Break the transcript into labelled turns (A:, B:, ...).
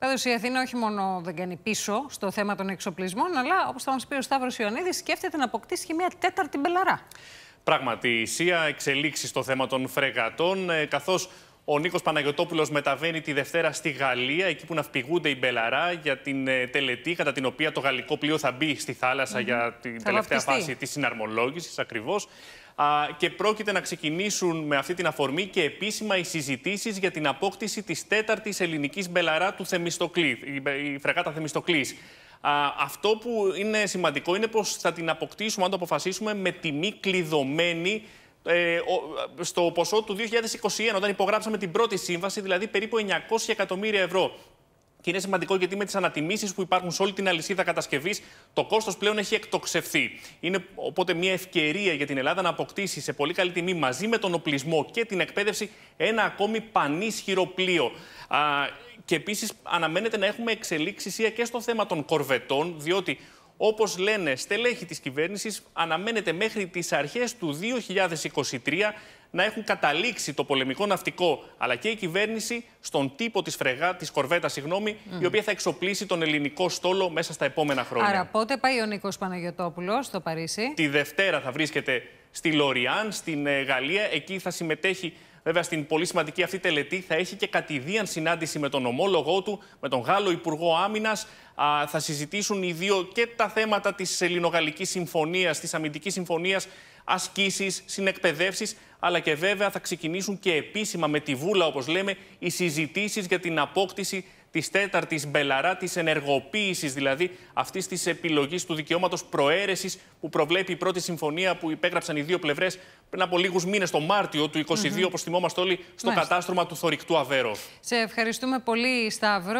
A: Πάντως η Αθήνα όχι μόνο δεν κάνει πίσω στο θέμα των εξοπλισμών, αλλά όπως θα μας πει ο Σταύρος Ιωαννίδης, σκέφτεται να αποκτήσει και μια τέταρτη μπελαρά.
B: Πράγματι, η ΣΥΑ εξελίξει στο θέμα των φρεγατών, ε, καθώς ο Νίκος Παναγιοτόπουλος μεταβαίνει τη Δευτέρα στη Γαλλία, εκεί που ναυπηγούνται οι Μπελαρά για την ε, τελετή, κατά την οποία το γαλλικό πλοίο θα μπει στη θάλασσα για την τελευταία φάση της συναρμολόγησης ακριβώς. Και πρόκειται να ξεκινήσουν με αυτή την αφορμή και επίσημα οι συζητήσεις για την απόκτηση της τέταρτης ελληνικής Μπελαρά του Θεμιστοκλή, η φρεγάτα Θεμιστοκλής. Α, αυτό που είναι σημαντικό είναι πως θα την αποκτήσουμε, αν το αποφασίσουμε, με τιμή κλειδωμένη ε, στο ποσό του 2021, όταν υπογράψαμε την πρώτη σύμβαση, δηλαδή περίπου 900 εκατομμύρια ευρώ. Και είναι σημαντικό γιατί με τις ανατιμήσεις που υπάρχουν σε όλη την αλυσίδα κατασκευής, το κόστος πλέον έχει εκτοξευθεί. Είναι οπότε μια ευκαιρία για την Ελλάδα να αποκτήσει σε πολύ καλή τιμή μαζί με τον οπλισμό και την εκπαίδευση ένα ακόμη πανίσχυρο πλοίο. και επίσης αναμένεται να έχουμε εξελίξεις και στο θέμα των κορβετών, διότι Όπως λένε στελέχη της κυβέρνησης, αναμένεται μέχρι τις αρχές του 2023 να έχουν καταλήξει το πολεμικό ναυτικό αλλά και η κυβέρνηση στον τύπο της φρεγά, της κορβέτας, συγγνώμη, η οποία θα εξοπλίσει τον ελληνικό στόλο μέσα στα επόμενα χρόνια. Άρα,
A: πότε πάει ο Νίκος Παναγιοτόπουλος στο Παρίσι.
B: Τη Δευτέρα θα βρίσκεται στη Λοριάν, στην ε, Γαλλία. Εκεί θα συμμετέχει Βέβαια, στην πολύ σημαντική αυτή τελετή θα έχει και κατηδίαν συνάντηση με τον ομόλογό του, με τον Γάλλο Υπουργό Άμυνας. Θα συζητήσουν οι δύο και τα θέματα της Ελληνογαλλικής Συμφωνίας, της Αμυντικής Συμφωνίας ασκήσεις, συνεκπαιδεύσεις, αλλά και βέβαια θα ξεκινήσουν και επίσημα με τη Βούλα, όπως λέμε, οι συζητήσεις για την απόκτηση της τέταρτης μπελαρά, της ενεργοποίησης δηλαδή αυτής της επιλογής του δικαιώματος προαίρεσης που προβλέπει η πρώτη συμφωνία που υπέγραψαν οι δύο πλευρές πριν από λίγους μήνες, το Μάρτιο του 2022, mm όπως θυμόμαστε όλοι, στο Μάλιστα. κατάστρωμα του Θορυκτού Αβέρο.
A: Σε ευχαριστούμε πολύ, Σταύρο.